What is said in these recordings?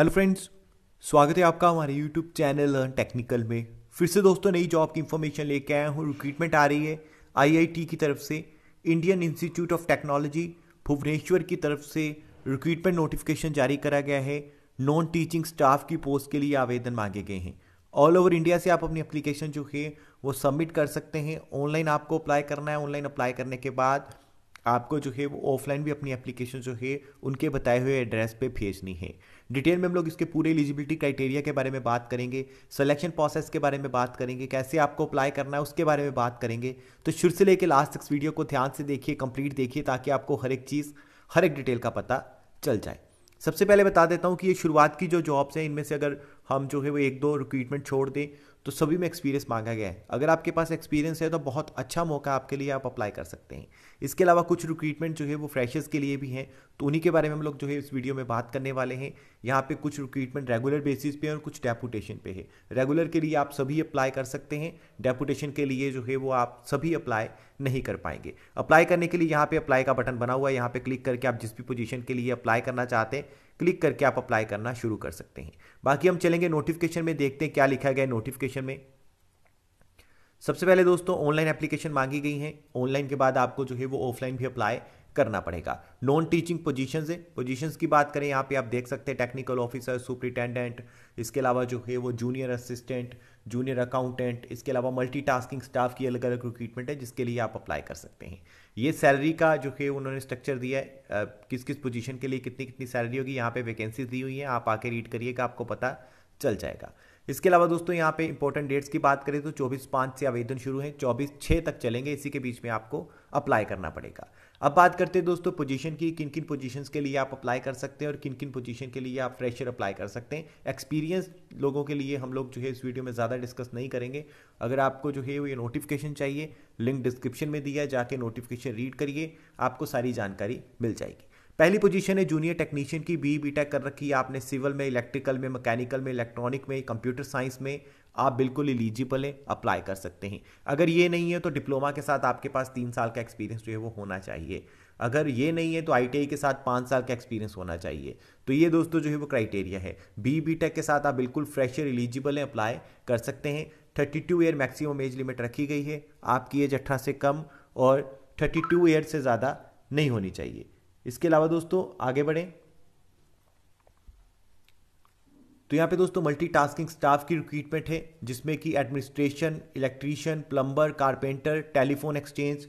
hello friends स्वागत है आपका हमारे यूट्यूब चैनल लर्न टेक्निकल में फिर से दोस्तों नई जॉब की इन्फॉर्मेशन लेके आया हूँ रिक्रूटमेंट आ रही है आईआईटी की तरफ से Indian Institute of Technology Bhubaneswar की तरफ से रिक्रूटमेंट नोटिफिकेशन जारी करा गया है नॉन टीचिंग स्टाफ की पोस्ट के लिए आवेदन मांगे गए हैं ऑल ओवर इंडिया से आप अपनी एप्लीकेशन जो है वो सबमिट कर सकते हैं ऑनलाइन आपको अप्लाई करना है ऑनलाइन अप्लाई करने के बाद आपको जो है वो ऑफलाइन भी अपनी एप्लीकेशन जो है उनके बताए हुए एड्रेस पे भेजनी है डिटेल में हम लोग इसके पूरे एलिजिबिलिटी क्राइटेरिया के बारे में बात करेंगे सिलेक्शन प्रोसेस के बारे में बात करेंगे कैसे आपको अप्लाई करना है उसके बारे में बात करेंगे तो शुरू से लेकर लास्ट तक वीडियो को ध्यान से देखिए कंप्लीट देखिए ताकि आपको हर एक चीज़ हर एक डिटेल का पता चल जाए सबसे पहले बता देता हूँ कि ये शुरुआत की जो जॉब्स हैं इनमें से अगर हम जो है वो एक दो रिक्रूटमेंट छोड़ दें तो सभी में एक्सपीरियंस मांगा गया है अगर आपके पास एक्सपीरियंस है तो बहुत अच्छा मौका आपके लिए आप अप्लाई कर सकते हैं इसके अलावा कुछ रिक्रूटमेंट जो है वो फ्रेशर्स के लिए भी हैं तो उन्हीं के बारे में हम लोग जो है इस वीडियो में बात करने वाले हैं यहाँ पे कुछ रिक्रूटमेंट रेगुलर बेसिस पे और कुछ डेपुटेशन पे है रेगुलर के लिए आप सभी अप्लाई कर सकते हैं डेपुटेशन के लिए जो है वो आप सभी अप्लाई नहीं कर पाएंगे अप्लाई करने के लिए यहाँ पे अप्लाई का बटन बना हुआ है यहाँ पे क्लिक करके आप जिस भी पोजिशन के लिए अप्लाई करना चाहते हैं क्लिक करके आप अप्लाई करना शुरू कर सकते हैं बाकी हम चलेंगे नोटिफिकेशन में देखते हैं क्या लिखा गया है नोटिफिकेशन में सबसे पहले दोस्तों ऑनलाइन एप्लीकेशन मांगी गई है ऑनलाइन के बाद आपको जो है वो ऑफलाइन भी अप्लाई करना पड़ेगा नॉन टीचिंग पोजीशन है पोजीशंस की बात करें यहाँ पे आप देख सकते हैं टेक्निकल ऑफिसर सुप्रिटेंडेंट इसके अलावा जो है वो जूनियर असिस्टेंट जूनियर अकाउंटेंट इसके अलावा मल्टीटास्किंग स्टाफ की अलग अलग रिक्रूटमेंट है जिसके लिए आप अप्लाई कर सकते हैं ये सैलरी का जो है उन्होंने स्ट्रक्चर दिया है किस किस पोजीशन के लिए कितनी कितनी सैलरी होगी यहाँ पे वैकेंसीज दी हुई हैं आप आके रीड करिएगा आपको पता चल जाएगा इसके अलावा दोस्तों यहाँ पे इंपॉर्टेंट डेट्स की बात करें तो 24 पाँच से आवेदन शुरू हैं 24 छः तक चलेंगे इसी के बीच में आपको अप्लाई करना पड़ेगा अब बात करते हैं दोस्तों पोजीशन की किन किन पोजीशंस के लिए आप अप्लाई कर सकते हैं और किन किन पोजीशन के लिए आप फ्रेशर अप्लाई कर सकते हैं एक्सपीरियंस लोगों के लिए हम लोग जो है इस वीडियो में ज़्यादा डिस्कस नहीं करेंगे अगर आपको जो है वो ये नोटिफिकेशन चाहिए लिंक डिस्क्रिप्शन में दिया जाके नोटिफिकेशन रीड करिए आपको सारी जानकारी मिल जाएगी पहली पोजीशन है जूनियर टेक्नीशियन की बी बी टेक कर रखी है आपने सिविल में इलेक्ट्रिकल में मैकेनिकल में इलेक्ट्रॉनिक में कंप्यूटर साइंस में आप बिल्कुल एलिजिबल हैं अप्लाई कर सकते हैं अगर ये नहीं है तो डिप्लोमा के साथ आपके पास तीन साल का एक्सपीरियंस जो है वो होना चाहिए अगर ये नहीं है तो आई के साथ पाँच साल का एक्सपीरियंस होना चाहिए तो ये दोस्तों जो है वो क्राइटेरिया है बी बी टेक के साथ आप बिल्कुल फ्रेशर एलिजिबल हैं अप्लाई कर सकते हैं thirty two year maximum age limit रखी गई है आपकी एज अट्ठारह से कम और थर्टी टू ईयर से ज़्यादा नहीं होनी चाहिए इसके अलावा दोस्तों आगे बढ़ें तो यहाँ पे दोस्तों मल्टीटास्किंग स्टाफ की रिक्रूटमेंट है जिसमें कि administration electrician plumber carpenter telephone exchange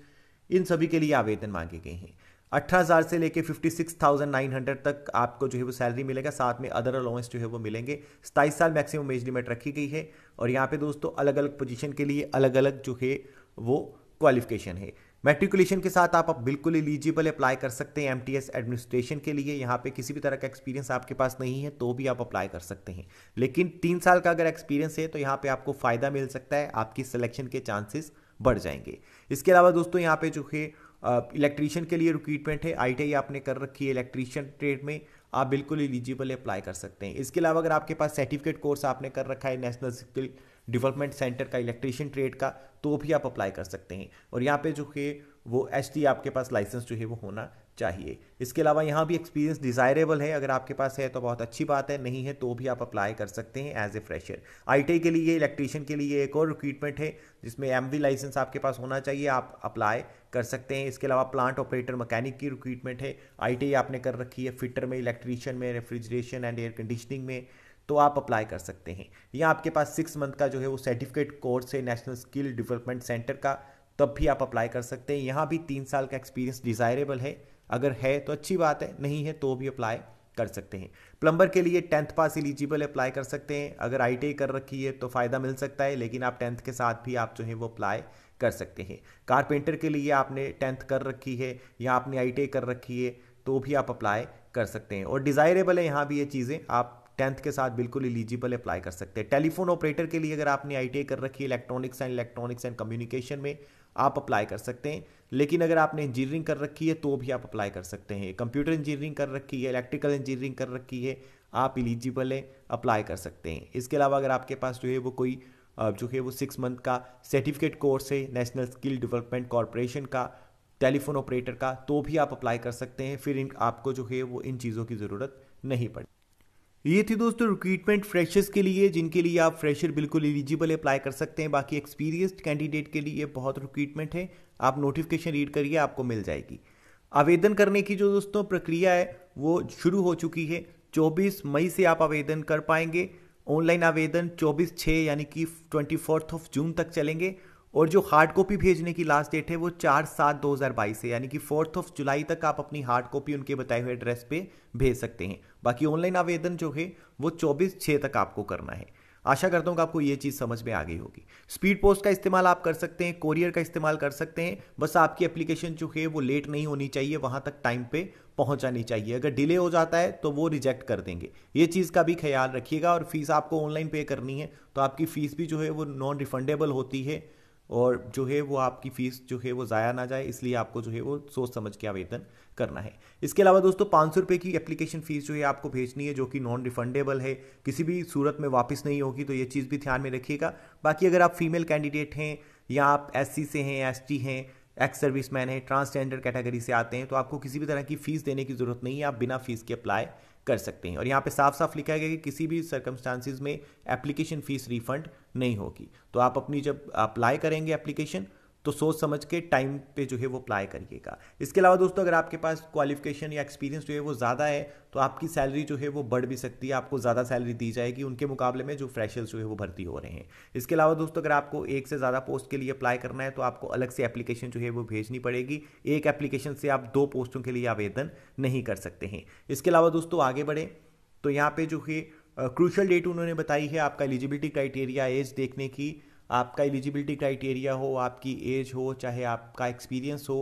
इन सभी के लिए आवेदन मांगे गए हैं अठारह हज़ार से लेके fifty six thousand nine hundred तक आपको जो है वो सैलरी मिलेगा साथ में अदर अलाउंस जो है वो मिलेंगे सताईस साल मैक्सिमम एज लिमिट रखी गई है और यहाँ पे दोस्तों अलग अलग पोजीशन के लिए अलग अलग जो है वो क्वालिफिकेशन है मेट्रिकुलेशन के साथ आप, आप बिल्कुल एलिजिबल अप्लाई कर सकते हैं एमटीएस एडमिनिस्ट्रेशन के लिए यहाँ पे किसी भी तरह का एक्सपीरियंस आपके पास नहीं है तो भी आप अप्लाई कर सकते हैं लेकिन तीन साल का अगर एक्सपीरियंस है तो यहाँ पे आपको फ़ायदा मिल सकता है आपकी सिलेक्शन के चांसेस बढ़ जाएंगे इसके अलावा दोस्तों यहाँ पे जो है इलेक्ट्रीशियन के लिए रिक्रूटमेंट है आई आपने कर रखी है इलेक्ट्रीशियन ट्रेड में आप बिल्कुल एलिजिबल अप्लाई कर सकते हैं इसके अलावा अगर आपके पास सर्टिफिकेट कोर्स आपने कर रखा है नेशनल स्किल डेवलपमेंट सेंटर का इलेक्ट्रीशियन ट्रेड का तो भी आप अप्लाई कर सकते हैं और यहाँ पे जो है वो एच आपके पास लाइसेंस जो है वो होना चाहिए इसके अलावा यहाँ भी एक्सपीरियंस डिज़ायरेबल है अगर आपके पास है तो बहुत अच्छी बात है नहीं है तो भी आप अप्लाई कर सकते हैं एज ए फ्रेशर आई के लिए इलेक्ट्रीशियन के लिए एक और रिक्रूटमेंट है जिसमें एम लाइसेंस आपके पास होना चाहिए आप अप्लाई कर सकते हैं इसके अलावा प्लांट ऑपरेटर मैकेनिक की रिक्रूटमेंट है आई आपने कर रखी है फिटर में इलेक्ट्रीशियन में रेफ्रिजरेशन एंड एयर कंडीशनिंग में तो आप अप्लाई कर सकते हैं या आपके पास सिक्स मंथ का जो है वो सर्टिफिकेट कोर्स है नेशनल स्किल डेवलपमेंट सेंटर का तब भी आप अप्लाई कर सकते हैं यहाँ भी तीन साल का एक्सपीरियंस डिज़ायरेबल है अगर है तो अच्छी बात है नहीं है तो भी अप्लाई कर सकते हैं प्लम्बर के लिए टेंथ पास एलिजिबल अप्लाई कर सकते हैं अगर आई कर रखी है तो फ़ायदा मिल सकता है लेकिन आप टेंथ के साथ भी आप जो है वो अप्लाई कर सकते हैं कारपेंटर के लिए आपने टेंथ कर रखी है या आपने आई कर रखी है तो भी आप अप्लाई कर सकते हैं और डिज़ायरेबल है यहाँ भी ये चीज़ें आप टेंथ के साथ बिल्कुल एलिजिबल अप्लाई कर सकते हैं टेलीफोन ऑपरेटर के लिए अगर आपने आई कर रखी है electronics and electronics and communication में आप अप्लाई कर सकते हैं लेकिन अगर आपने इंजीनियरिंग कर रखी है तो भी आप अप्लाई कर सकते हैं कंप्यूटर इंजीनियरिंग कर रखी है इलेक्ट्रिकल इंजीनियरिंग कर रखी है आप इलिजिबल हैं अप्लाई कर सकते हैं इसके अलावा अगर आपके पास जो है वो कोई जो है वो सिक्स मंथ का सर्टिफिकेट कोर्स है नेशनल स्किल डेवलपमेंट कॉरपोरेशन का टेलीफोन ऑपरेटर का तो भी आप अप्लाई कर सकते हैं फिर इन आपको जो है वो इन चीज़ों की ज़रूरत नहीं पड़ती ये थी दोस्तों रिक्रूटमेंट फ्रेशर्स के लिए जिनके लिए आप फ्रेशर बिल्कुल एलिजिबल अप्लाई कर सकते हैं बाकी एक्सपीरियंस्ड कैंडिडेट के लिए बहुत रिक्रूटमेंट है आप नोटिफिकेशन रीड करिए आपको मिल जाएगी आवेदन करने की जो दोस्तों प्रक्रिया है वो शुरू हो चुकी है 24 मई से आप आवेदन कर पाएंगे ऑनलाइन आवेदन 24 छः यानी कि ट्वेंटी ऑफ जून तक चलेंगे और जो हार्ड कॉपी भेजने की लास्ट डेट है वो चार सात दो हज़ार बाईस है यानी कि फोर्थ ऑफ जुलाई तक आप अपनी हार्ड कॉपी उनके बताए हुए एड्रेस पे भेज सकते हैं बाकी ऑनलाइन आवेदन जो है वो चौबीस छः तक आपको करना है आशा करता हूँ कि आपको ये चीज़ समझ में आ गई होगी स्पीड पोस्ट का इस्तेमाल आप कर सकते हैं कोरियर का इस्तेमाल कर सकते हैं बस आपकी एप्लीकेशन जो है वो लेट नहीं होनी चाहिए वहाँ तक टाइम पे पहुँचानी चाहिए अगर डिले हो जाता है तो वो रिजेक्ट कर देंगे ये चीज़ का भी ख्याल रखिएगा और फीस आपको ऑनलाइन पे करनी है तो आपकी फ़ीस भी जो है वो नॉन रिफंडेबल होती है और जो है वो आपकी फ़ीस जो है वो ज़ाया ना जाए इसलिए आपको जो है वो सोच समझ के आवेदन करना है इसके अलावा दोस्तों पाँच सौ रुपये की एप्लीकेशन फ़ीस जो है आपको भेजनी है जो कि नॉन रिफंडेबल है किसी भी सूरत में वापस नहीं होगी तो ये चीज़ भी ध्यान में रखिएगा बाकी अगर आप फीमेल कैंडिडेट हैं या आप एस से हैं एस हैं एक्स सर्विस मैन है ट्रांसजेंडर कैटेगरी से आते हैं तो आपको किसी भी तरह की फ़ीस देने की ज़रूरत नहीं है आप बिना फ़ीस के अप्लाई कर सकते हैं और यहाँ पे साफ साफ लिखा गया कि किसी भी सर्कमस्टांसिस में एप्लीकेशन फ़ीस रिफंड नहीं होगी तो आप अपनी जब अप्लाई करेंगे एप्लीकेशन तो सोच समझ के टाइम पे जो है वो अप्लाई करिएगा इसके अलावा दोस्तों अगर आपके पास क्वालिफिकेशन या एक्सपीरियंस जो है वो ज़्यादा है तो आपकी सैलरी जो है वो बढ़ भी सकती है आपको ज़्यादा सैलरी दी जाएगी उनके मुकाबले में जो फ्रेशर्स जो है वो भर्ती हो रहे हैं इसके अलावा दोस्तों अगर आपको एक से ज़्यादा पोस्ट के लिए अप्लाई करना है तो आपको अलग से एप्लीकेशन जो है वो भेजनी पड़ेगी एक एप्लीकेशन से आप दो पोस्टों के लिए आवेदन नहीं कर सकते हैं इसके अलावा दोस्तों आगे बढ़ें तो यहाँ पर जो है क्रूशल डेट उन्होंने बताई है आपका एलिजिबिलिटी क्राइटेरिया एज देखने की आपका एलिजिबिलिटी क्राइटेरिया हो आपकी एज हो चाहे आपका एक्सपीरियंस हो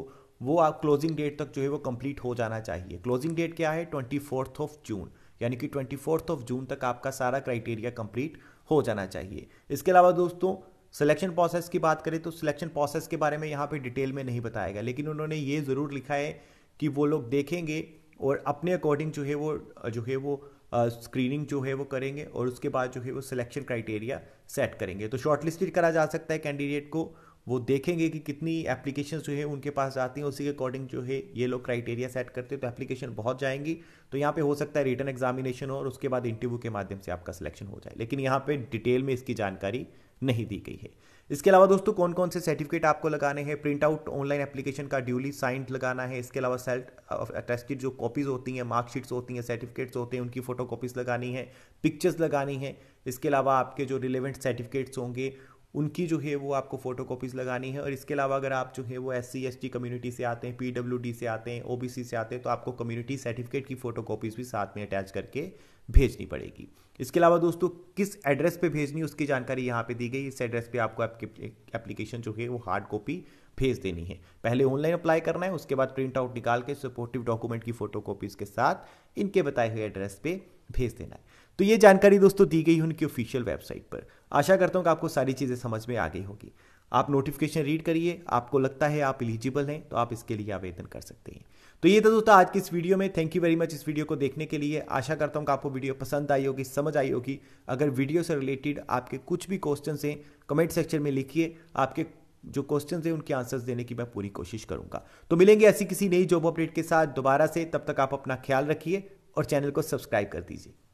वो आप क्लोजिंग डेट तक जो है वो कंप्लीट हो जाना चाहिए क्लोजिंग डेट क्या है ट्वेंटी फोर्थ ऑफ जून यानी कि ट्वेंटी फोर्थ ऑफ जून तक आपका सारा क्राइटेरिया कंप्लीट हो जाना चाहिए इसके अलावा दोस्तों सिलेक्शन प्रोसेस की बात करें तो सिलेक्शन प्रोसेस के बारे में यहाँ पे डिटेल में नहीं बताएगा लेकिन उन्होंने ये ज़रूर लिखा है कि वो लोग देखेंगे और अपने अकॉर्डिंग जो है वो जो है वो स्क्रीनिंग जो है वो करेंगे और उसके बाद जो है वो सिलेक्शन क्राइटेरिया सेट करेंगे तो शॉर्टलिस्टेड करा जा सकता है कैंडिडेट को वो देखेंगे कि कितनी एप्लीकेशन जो है उनके पास जाती हैं उसी के अकॉर्डिंग जो है ये लोग क्राइटेरिया सेट करते हैं तो एप्लीकेशन बहुत जाएंगी तो यहाँ पे हो सकता है रिटर्न एग्जामिनेशन हो और उसके बाद इंटरव्यू के माध्यम से आपका सिलेक्शन हो जाए लेकिन यहाँ पे डिटेल में इसकी जानकारी नहीं दी गई है इसके अलावा दोस्तों कौन कौन से सर्टिफिकेट आपको लगाने हैं प्रिंट आउट ऑनलाइन एप्लीकेशन का ड्यूली साइंड लगाना है इसके अलावा सेल्फ अटेस्टेड uh, जो कॉपीज़ होती हैं मार्कशीट्स होती हैं सर्टिफिकेट्स होते हैं उनकी फ़ोटो कॉपीज़ लगानी है पिक्चर्स लगानी है इसके अलावा आपके जो रिलेवेंट सर्टिफिकेट्स होंगे उनकी जो है वो आपको फ़ोटो कॉपीज़ लगानी है और इसके अलावा अगर आप जो है वो एस सी कम्युनिटी से आते हैं पी से आते हैं ओ से आते हैं तो आपको कम्युनिटी सर्टिफिकेट की फ़ोटो कॉपीज़ भी साथ में अटैच करके भेजनी पड़ेगी इसके अलावा दोस्तों किस एड्रेस पे भेजनी उसकी जानकारी यहाँ पे दी गई इस एड्रेस पे आपको एप्लीकेशन जो है वो हार्ड कॉपी भेज देनी है पहले ऑनलाइन अप्लाई करना है उसके बाद प्रिंट आउट निकाल के सपोर्टिव डॉक्यूमेंट की फोटो कॉपीज़ के साथ इनके बताए हुए एड्रेस पे भेज देना है तो ये जानकारी दोस्तों दी गई उनकी ऑफिशियल वेबसाइट पर आशा करता हूँ कि आपको सारी चीज़ें समझ में आ गई होगी आप नोटिफिकेशन रीड करिए आपको लगता है आप एलिजिबल हैं तो आप इसके लिए आवेदन कर सकते हैं तो ये तो दोस्तों आज की इस वीडियो में थैंक यू वेरी मच इस वीडियो को देखने के लिए आशा करता हूँ कि आपको वीडियो पसंद आई होगी समझ आई होगी अगर वीडियो से रिलेटेड आपके कुछ भी क्वेश्चन हैं कमेंट सेक्शन में लिखिए आपके जो क्वेश्चन हैं उनके आंसर्स देने की मैं पूरी कोशिश करूंगा तो मिलेंगे ऐसी किसी नई जॉब अपडेट के साथ दोबारा से तब तक आप अपना ख्याल रखिए और चैनल को सब्सक्राइब कर दीजिए